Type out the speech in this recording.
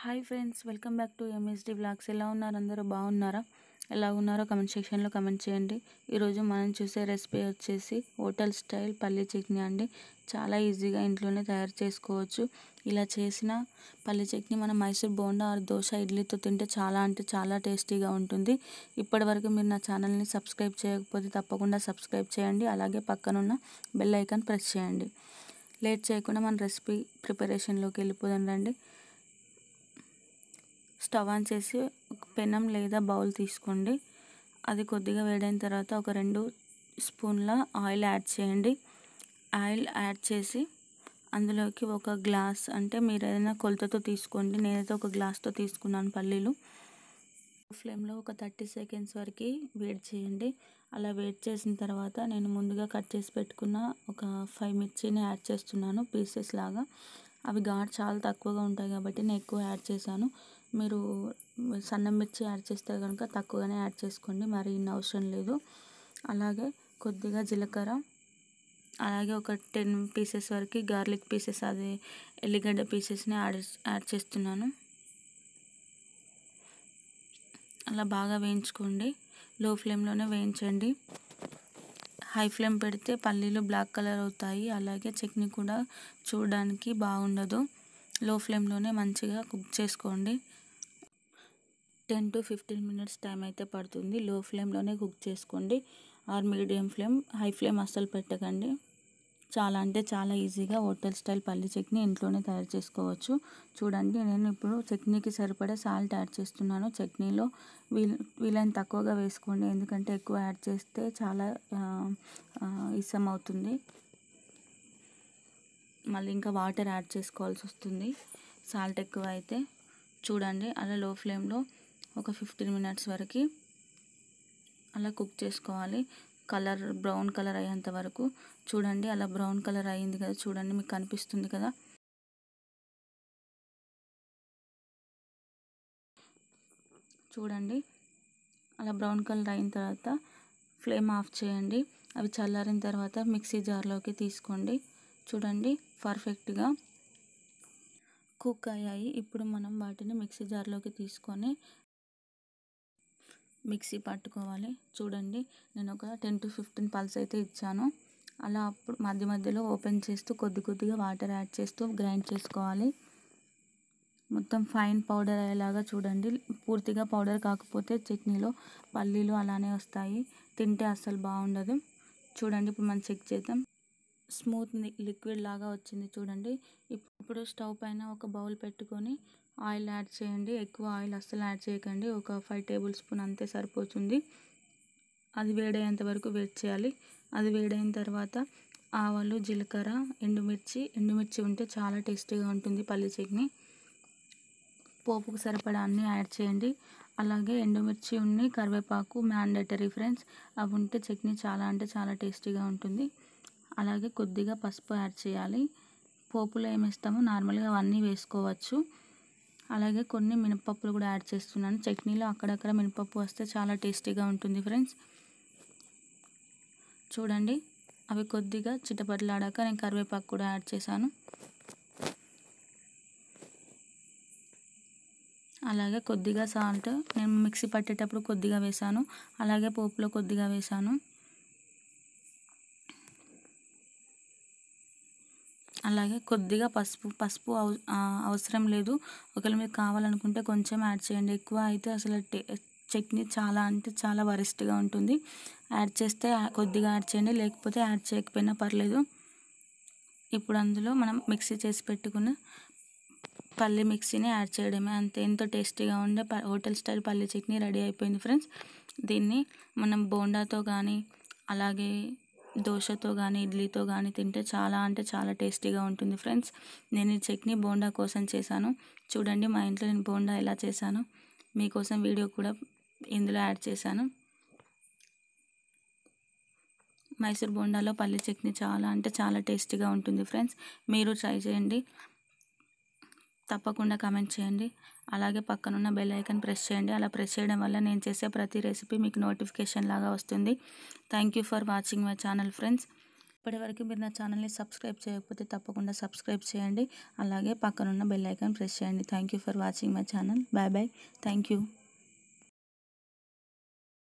hi friends welcome back to MSD blogs ఎలా ఉన్నారు అందరూ బాగున్నారా ఎలా ఉన్నారో కమెంట్ సెక్షన్లో కమెంట్ చేయండి ఈరోజు మనం చూసే రెసిపీ వచ్చేసి హోటల్ స్టైల్ పల్లీ చట్నీ అండి చాలా ఈజీగా ఇంట్లోనే తయారు చేసుకోవచ్చు ఇలా చేసిన పల్లీ చట్నీ మనం మైసూర్ బోండా ఆర్ దోశ ఇడ్లీతో తింటే చాలా అంటే చాలా టేస్టీగా ఉంటుంది ఇప్పటివరకు మీరు నా ఛానల్ని సబ్స్క్రైబ్ చేయకపోతే తప్పకుండా సబ్స్క్రైబ్ చేయండి అలాగే పక్కనున్న బెల్ ఐకాన్ ప్రెస్ చేయండి లేట్ చేయకుండా మన రెసిపీ ప్రిపరేషన్లోకి వెళ్ళిపోదండి స్టవ్ ఆన్ చేసి ఒక పెనం లేదా బౌల్ తీసుకోండి అది కొద్దిగా వేడైన తర్వాత ఒక రెండు స్పూన్ల ఆయిల్ యాడ్ చేయండి ఆయిల్ యాడ్ చేసి అందులోకి ఒక గ్లాస్ అంటే మీరు ఏదైనా కొలతతో తీసుకోండి నేనైతే ఒక గ్లాస్తో తీసుకున్నాను పల్లీలు ఫ్లేమ్లో ఒక థర్టీ సెకండ్స్ వరకు వేడి చేయండి అలా వేడి చేసిన తర్వాత నేను ముందుగా కట్ చేసి పెట్టుకున్న ఒక ఫైవ్ మిర్చిని యాడ్ చేస్తున్నాను పీసెస్ లాగా అవి ఘాట్ చాలా తక్కువగా ఉంటాయి కాబట్టి నేను ఎక్కువ యాడ్ చేశాను మీరు సన్న మిర్చి యాడ్ చేస్తే కనుక తక్కువగానే యాడ్ చేసుకోండి మరి ఇన్ని అవసరం లేదు అలాగే కొద్దిగా జీలకర్ర అలాగే ఒక టెన్ పీసెస్ వరకు గార్లిక్ పీసెస్ అది ఎల్లిగడ్డ పీసెస్ని యాడ్ యాడ్ చేస్తున్నాను అలా బాగా వేయించుకోండి లో ఫ్లేమ్లోనే వేయించండి హై ఫ్లేమ్ పెడితే పల్లీలు బ్లాక్ కలర్ అవుతాయి అలాగే చట్నీ కూడా చూడడానికి బాగుండదు లో ఫ్లేమ్లోనే మంచిగా కుక్ చేసుకోండి ten to fifteen minutes time అయితే పడుతుంది లో ఫ్లేమ్లోనే కుక్ చేసుకోండి or medium flame high flame అస్సలు పెట్టకండి చాలా అంటే చాలా ఈజీగా హోటల్ స్టైల్ పల్లి చట్నీ ఇంట్లోనే తయారు చేసుకోవచ్చు చూడండి నేను ఇప్పుడు చట్నీకి సరిపడే సాల్ట్ యాడ్ చేస్తున్నాను చట్నీలో వీల్ వీలైన తక్కువగా వేసుకోండి ఎందుకంటే ఎక్కువ యాడ్ చేస్తే చాలా ఇష్టం అవుతుంది మళ్ళీ ఇంకా వాటర్ యాడ్ చేసుకోవాల్సి వస్తుంది సాల్ట్ ఎక్కువ అయితే చూడండి అలా లో ఫ్లేమ్లో ఒక ఫిఫ్టీన్ మినిట్స్ వరకు అలా కుక్ చేసుకోవాలి కలర్ బ్రౌన్ కలర్ అయ్యేంత వరకు చూడండి అలా బ్రౌన్ కలర్ అయ్యింది కదా చూడండి మీకు కనిపిస్తుంది కదా చూడండి అలా బ్రౌన్ కలర్ అయిన తర్వాత ఫ్లేమ్ ఆఫ్ చేయండి అవి చల్లారిన తర్వాత మిక్సీ జార్లోకి తీసుకోండి చూడండి పర్ఫెక్ట్గా కుక్ అయ్యాయి ఇప్పుడు మనం వాటిని మిక్సీ జార్లోకి తీసుకొని మిక్సీ పట్టుకోవాలి చూడండి నేను ఒక టెన్ టు ఫిఫ్టీన్ పల్స్ అయితే ఇచ్చాను అలా అప్పుడు మధ్య మధ్యలో ఓపెన్ చేస్తూ కొద్ది కొద్దిగా వాటర్ యాడ్ చేస్తూ గ్రైండ్ చేసుకోవాలి మొత్తం ఫైన్ పౌడర్ అయ్యేలాగా చూడండి పూర్తిగా పౌడర్ కాకపోతే చట్నీలో పల్లీలు అలానే వస్తాయి తింటే అస్సలు బాగుండదు చూడండి ఇప్పుడు మనం చెక్ చేద్దాం స్మూత్ లిక్విడ్ లాగా వచ్చింది చూడండి ఇప్పుడు స్టవ్ పైన ఒక బౌల్ పెట్టుకొని ఆయిల్ యాడ్ చేయండి ఎక్కువ ఆయిల్ అస్సలు యాడ్ చేయకండి ఒక ఫైవ్ టేబుల్ స్పూన్ అంతే సరిపోతుంది అది వేడయ్యేంత వరకు వేడి చేయాలి అది వేడైన తర్వాత ఆవాలు జీలకర్ర ఎండుమిర్చి ఎండుమిర్చి ఉంటే చాలా టేస్టీగా ఉంటుంది పల్లి చట్నీ పోపుకు సరిపడా అన్నీ యాడ్ చేయండి అలాగే ఎండుమిర్చి ఉన్ని కరివేపాకు మ్యాండేటరీ ఫ్రెండ్స్ అవి ఉంటే చట్నీ చాలా అంటే చాలా టేస్టీగా ఉంటుంది అలాగే కొద్దిగా పసుపు యాడ్ చేయాలి పోపులో ఏమేస్తామో నార్మల్గా అవన్నీ వేసుకోవచ్చు అలాగే కొన్ని మినపప్పులు కూడా యాడ్ చేస్తున్నాను చట్నీలో అక్కడక్కడ మినపప్పు వస్తే చాలా టేస్టీగా ఉంటుంది ఫ్రెండ్స్ చూడండి అవి కొద్దిగా చిట్టపట్లాడాక నేను కరివేపాకు కూడా యాడ్ చేశాను అలాగే కొద్దిగా సాల్ట్ నేను మిక్సీ పట్టేటప్పుడు కొద్దిగా వేశాను అలాగే పోపులో కొద్దిగా వేశాను అలాగే కొద్దిగా పసుపు పసుపు అవసరం లేదు ఒకవేళ మీకు కావాలనుకుంటే కొంచెం యాడ్ చేయండి ఎక్కువ అయితే అసలు చట్నీ చాలా అంటే చాలా వరిస్ట్గా ఉంటుంది యాడ్ చేస్తే కొద్దిగా యాడ్ చేయండి లేకపోతే యాడ్ చేయకపోయినా పర్లేదు ఇప్పుడు అందులో మనం మిక్సీ చేసి పెట్టుకున్న పల్లి మిక్సీని యాడ్ చేయడమే అంత ఎంతో టేస్టీగా ఉండే హోటల్ స్టైల్ పల్లె చట్నీ రెడీ అయిపోయింది ఫ్రెండ్స్ దీన్ని మనం బోండాతో కానీ అలాగే దోశతో కానీ ఇడ్లీతో కానీ తింటే చాలా అంటే చాలా టేస్టీగా ఉంటుంది ఫ్రెండ్స్ నేను ఈ చట్నీ బోండా కోసం చేశాను చూడండి మా ఇంట్లో నేను బోండా ఎలా చేశాను మీకోసం వీడియో కూడా ఇందులో యాడ్ చేశాను మైసూర్ బోండాలో పల్లి చట్నీ చాలా అంటే చాలా టేస్టీగా ఉంటుంది ఫ్రెండ్స్ మీరు ట్రై చేయండి తప్పకుండా కమెంట్ చేయండి అలాగే పక్కనున్న బెల్ ఐకన్ ప్రెస్ చేయండి అలా ప్రెస్ చేయడం వల్ల నేను చేసే ప్రతి రెసిపీ మీకు నోటిఫికేషన్ లాగా వస్తుంది thank you for watching my channel friends ఇప్పటివరకు మీరు నా ఛానల్ని సబ్స్క్రైబ్ చేయకపోతే తప్పకుండా సబ్స్క్రైబ్ చేయండి అలాగే పక్కనున్న బెల్ ఐకన్ ప్రెస్ చేయండి thank you for watching my channel bye bye thank you